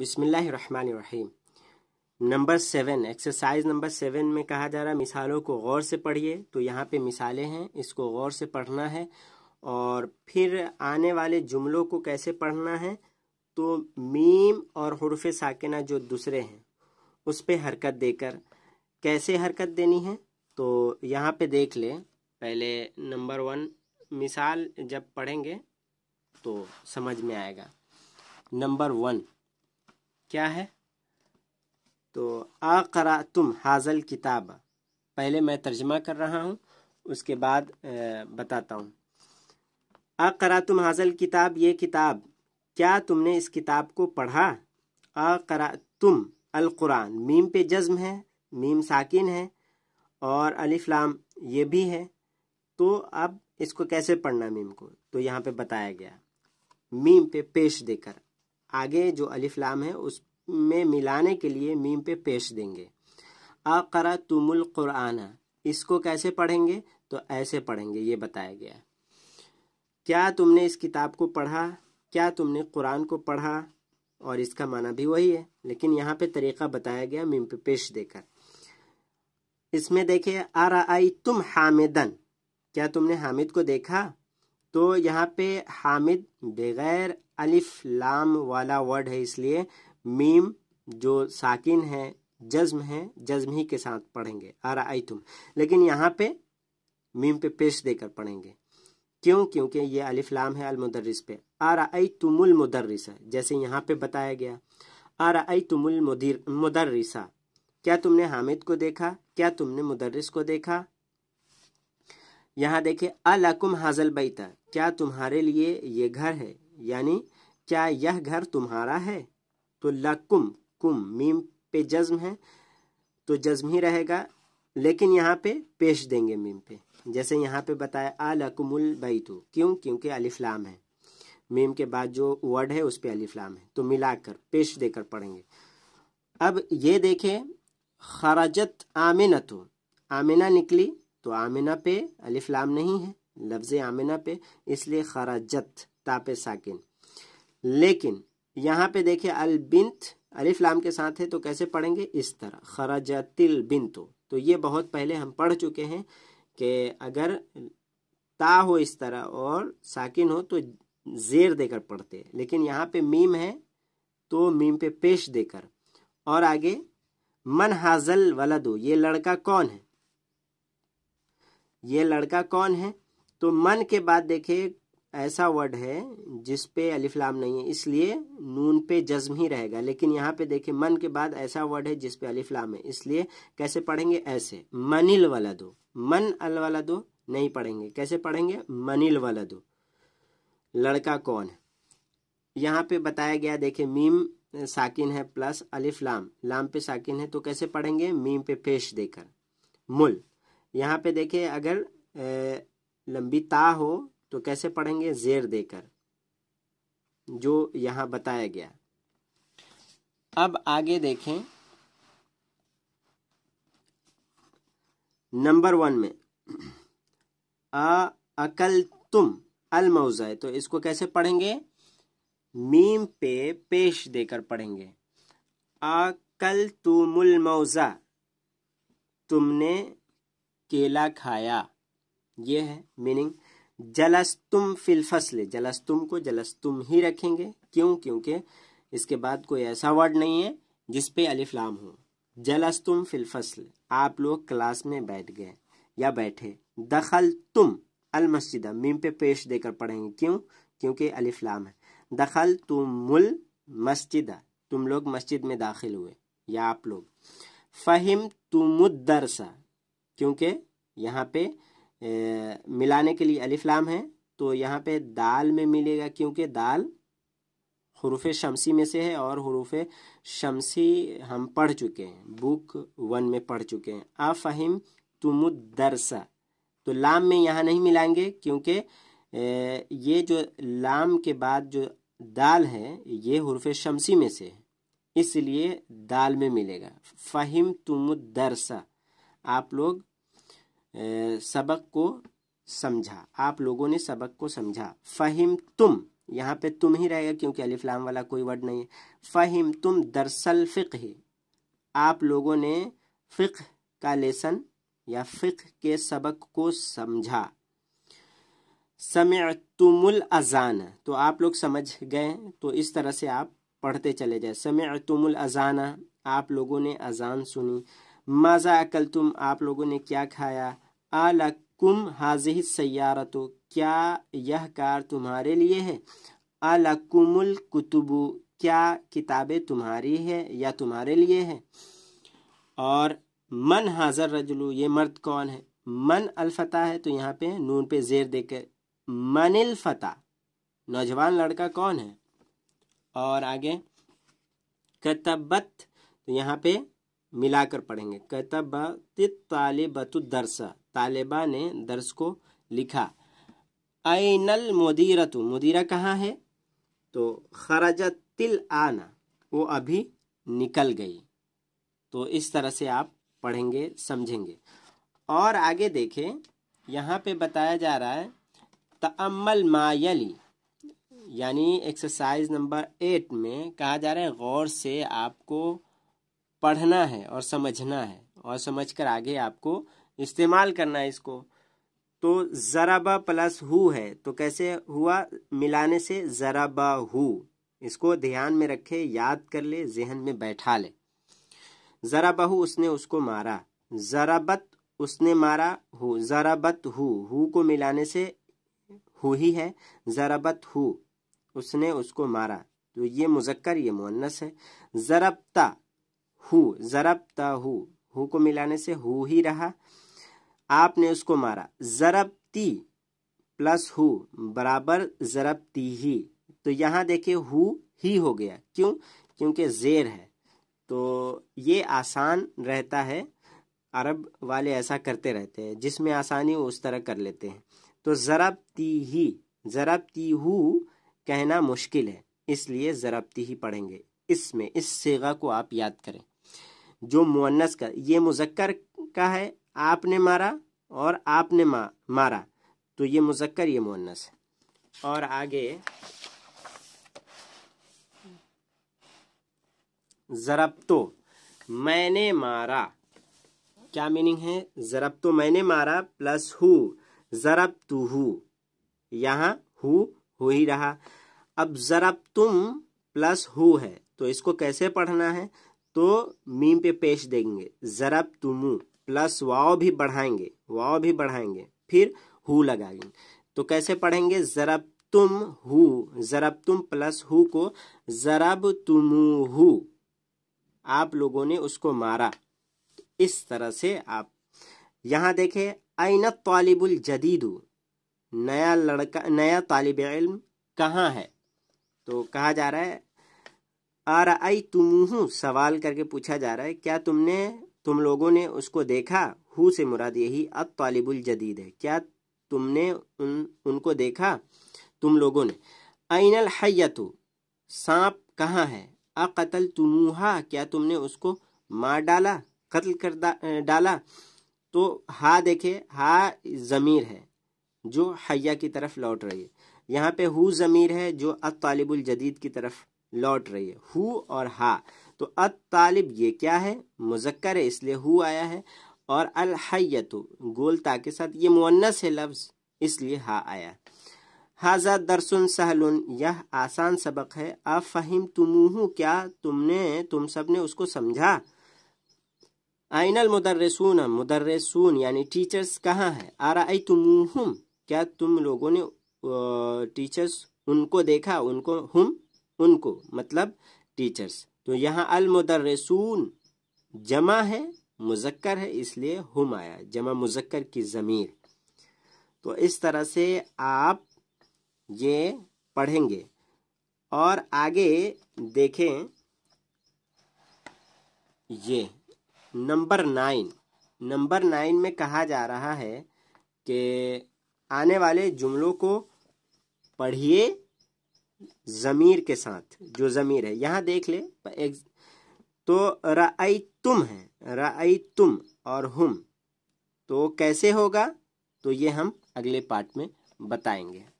बिसमीम number seven exercise number seven में कहा जा रहा है मिसालों को गौर से पढ़िए तो यहाँ पे मिसालें हैं इसको गौर से पढ़ना है और फिर आने वाले जुमलों को कैसे पढ़ना है तो मीम और हरफ साकिना जो दूसरे हैं उस पर हरकत देकर कैसे हरकत देनी है तो यहाँ पे देख लें पहले नंबर वन मिसाल जब पढ़ेंगे तो समझ में आएगा नंबर वन क्या है तो करा तुम हाजल किताब पहले मैं तर्जमा कर रहा हूँ उसके बाद बताता हूँ करा तुम हाजल किताब ये किताब क्या तुमने इस किताब को पढ़ा करा तुम कुरान मीम पे जज्म है मीम साकिन है और लाम ये भी है तो अब इसको कैसे पढ़ना मीम को तो यहाँ पे बताया गया मीम पे पेश देकर आगे जो लाम है उस में मिलाने के लिए मीम पे पेश देंगे आकरा तुमुल कुराना इसको कैसे पढ़ेंगे तो ऐसे पढ़ेंगे ये बताया गया क्या तुमने इस किताब को पढ़ा क्या तुमने कुरान को पढ़ा और इसका माना भी वही है लेकिन यहाँ पे तरीका बताया गया मीम पे पेश देकर इसमें देखिए आर आई तुम हामिदन क्या तुमने हामिद को देखा तो यहाँ पे हामिद बगैर अलिफ लाम वाला वर्ड है इसलिए मीम जो साकिन है जज्म है जज्म ही के साथ पढ़ेंगे आरा आई तुम लेकिन यहाँ पे मीम पे पेश देकर पढ़ेंगे क्यों क्योंकि ये अलिफ लाम है अलमुदर्रिस पे आरा आई तुमुल मुदर्रिसा जैसे यहाँ पे बताया गया आरा आई तुमुल मुदिर मुदर्रिसा क्या तुमने हामिद को देखा क्या तुमने मुदर्रिस को देखा यहाँ देखे अलकुम हाजल बैता क्या तुम्हारे लिए ये घर है यानी क्या यह घर तुम्हारा है तो लकुम कुम मीम पे जज्म है तो जज्म ही रहेगा लेकिन यहाँ पे पेश देंगे मीम पे जैसे यहाँ पे बताया आ लकुमुल तो क्यों क्योंकि अलिफ्लाम है मीम के बाद जो वर्ड है उस पर अलिफ्लाम है तो मिलाकर पेश देकर पढ़ेंगे अब ये देखें खराजत आमिना तो आमिना निकली तो आमिना पे अलिफ्लाम नहीं है लफ्ज़ आमिना पे इसलिए खराजत ताप साकिन लेकिन यहाँ पे देखिए अल बिंत अलिफ लाम के साथ है तो कैसे पढ़ेंगे इस तरह तिल बिंतो तो ये बहुत पहले हम पढ़ चुके हैं कि अगर ता हो इस तरह और साकिन हो तो जेर देकर पढ़ते हैं लेकिन यहाँ पे मीम है तो मीम पे पेश देकर और आगे मन हाजल वलदो ये लड़का कौन है ये लड़का कौन है तो मन के बाद देखे ऐसा वर्ड है जिस पे अलिफ्लाम नहीं है इसलिए नून पे जज्म ही रहेगा लेकिन यहाँ पे देखिए मन के बाद ऐसा वर्ड है जिस पे अलिफ्लाम है इसलिए कैसे पढ़ेंगे ऐसे मनिल वाला दो मन अल वाला दो नहीं पढ़ेंगे कैसे पढ़ेंगे मनिल वाला दो लड़का कौन है यहाँ पे बताया गया देखिए मीम साकिन है प्लस अलिफ लाम लाम पे साकिन है तो कैसे पढ़ेंगे मीम पे पेश देकर मुल यहाँ पे देखे अगर ए, लंबी ता हो तो कैसे पढ़ेंगे जेर देकर जो यहां बताया गया अब आगे देखें नंबर वन में आ अकल तुम अलमौजा है तो इसको कैसे पढ़ेंगे मीम पे पेश देकर पढ़ेंगे अकल तुमुल मौजा तुमने केला खाया ये है मीनिंग जलस्तुम फिलफसल जलस्तुम को जलस्तुम ही रखेंगे क्यों क्योंकि इसके बाद कोई ऐसा वर्ड नहीं है जिसपे अलिफ्लाम हो जलस्तुम फिलफसल आप लोग क्लास में बैठ गए या बैठे दखल तुम अल मस्जिद मीम पे पेश देकर पढ़ेंगे क्यों क्योंकि अलिफ्लाम है दखल तुम मस्जिद तुम लोग मस्जिद में दाखिल हुए या आप लोग फहिम तुमुदरसा क्योंकि यहाँ पे मिलाने के लिए अलिफ लाम है तो यहाँ पे दाल में मिलेगा क्योंकि दाल हरूफ शमसी में से है और हरूफ शमसी हम पढ़ चुके हैं बुक वन में पढ़ चुके हैं अफहिम तुमुदरसा तो लाम में यहाँ नहीं मिलाएंगे क्योंकि ये जो लाम के बाद जो दाल है ये हरूफ शमसी में से है इसलिए दाल में मिलेगा फ़हिम तुमुदरसा आप लोग सबक को समझा आप लोगों ने सबक को समझा फ़हिम तुम यहाँ पे तुम ही रहेगा क्योंकि अलिफ्लाम वाला कोई वर्ड नहीं है फ़हिम तुम दरअसल फ़िक आप लोगों ने फ़िक का लेसन या फ़िक के सबक को समझा तुमुल अजान तो आप लोग समझ गए तो इस तरह से आप पढ़ते चले जाए समय तुमुल अजाना आप लोगों ने अजान सुनी मज़ा अकल तुम आप लोगों ने क्या खाया अलकुम हाजिर सयारतो क्या यह कार तुम्हारे लिए है अलकुमुल कुतुबु क्या किताबें तुम्हारी है या तुम्हारे लिए है और मन हाजर रजलू ये मर्द कौन है मन अलफता है तो यहाँ पे नून पे जेर देकर मनिल फता नौजवान लड़का कौन है और आगे कतबत तो यहाँ पे मिलाकर पढ़ेंगे कतबत तालिबत दरसा तालिबा ने को लिखा आइनल मदीरा तो कहाँ है तो खराजा तिल आना वो अभी निकल गई तो इस तरह से आप पढ़ेंगे समझेंगे और आगे देखें यहाँ पे बताया जा रहा है तमल मायली यानी एक्सरसाइज नंबर एट में कहा जा रहा है गौर से आपको पढ़ना है और समझना है और समझकर आगे आपको इस्तेमाल करना है इसको तो ज़राबा प्लस हु है तो कैसे हुआ मिलाने से ज़राबा हु इसको ध्यान में रखे याद कर ले जहन में बैठा ले जरा बहु उसने उसको मारा ज़राबत उसने मारा हु ज़राबत हु हु को मिलाने से हु ही है ज़राबत हु उसने उसको मारा तो ये मुजक्कर ये मुन्नस है ज़रबता हु ज़रबता हु हु को मिलाने से हु ही रहा आपने उसको मारा जरबती प्लस हु बराबर जरबती ही तो यहाँ देखिए हु ही हो गया क्यों क्योंकि जेर है तो ये आसान रहता है अरब वाले ऐसा करते रहते हैं जिसमें आसानी वो उस तरह कर लेते हैं तो जरबती ही जरबती हु कहना मुश्किल है इसलिए जरबती ही पढ़ेंगे इसमें इस सेगा को आप याद करें जो मुन्नस का ये मुजक्कर का है आपने मारा और आपने मा, मारा तो ये मुजक्कर ये मुन्नस है और आगे जरब तो मैंने मारा क्या मीनिंग है जरब तो मैंने मारा प्लस हु जरब तू हु यहाँ हु हो ही रहा अब जरब तुम प्लस हु है तो इसको कैसे पढ़ना है तो मीम पे पेश देंगे ज़रब तुम प्लस वाओ भी बढ़ाएंगे वाओ भी बढ़ाएंगे फिर हु लगाएंगे तो कैसे पढ़ेंगे ज़रब तुम हु ज़रब तुम प्लस हु को ज़रब तुम हु आप लोगों ने उसको मारा इस तरह से आप यहां देखे आइन तालिबुल जदीद नया लड़का नया तालिब इल्म कहाँ है तो कहा जा रहा है आर आई हूँ सवाल करके पूछा जा रहा है क्या तुमने तुम लोगों ने उसको देखा हु से मुराद यही अब तालिबुल जदीद है क्या तुमने उन उनको देखा तुम लोगों ने आइनल हयतु सांप कहाँ है अ कतल तुमूहा क्या तुमने उसको मार डाला कत्ल कर डाला तो हा देखे हा ज़मीर है जो हया की तरफ लौट रही है यहाँ पे हु ज़मीर है जो अ तालिबुल जदीद की तरफ लौट रही है हु और हा तो अत तालिब ये क्या है मुजक्कर है इसलिए हु आया है और अल हयतु गोलता के साथ ये मुन्नस है लफ्ज़ इसलिए हा आया हाजा दरसुन सहलुन यह आसान सबक है आप फहीम तुमूह क्या तुमने तुम सब ने उसको समझा आइनल मुदर्रसून मुदर्रसून यानी टीचर्स कहाँ हैं आरा आई तुमूहम क्या तुम लोगों ने टीचर्स उनको देखा उनको हम उनको मतलब टीचर्स तो यहाँ अलमदर्रसून जमा है मुजक्कर है इसलिए हम आया जमा मुजक्कर की ज़मीर तो इस तरह से आप ये पढ़ेंगे और आगे देखें ये नंबर नाइन नंबर नाइन में कहा जा रहा है कि आने वाले जुमलों को पढ़िए ज़मीर के साथ जो ज़मीर है यहाँ देख ले तो रई तुम है रई तुम और हम तो कैसे होगा तो ये हम अगले पार्ट में बताएंगे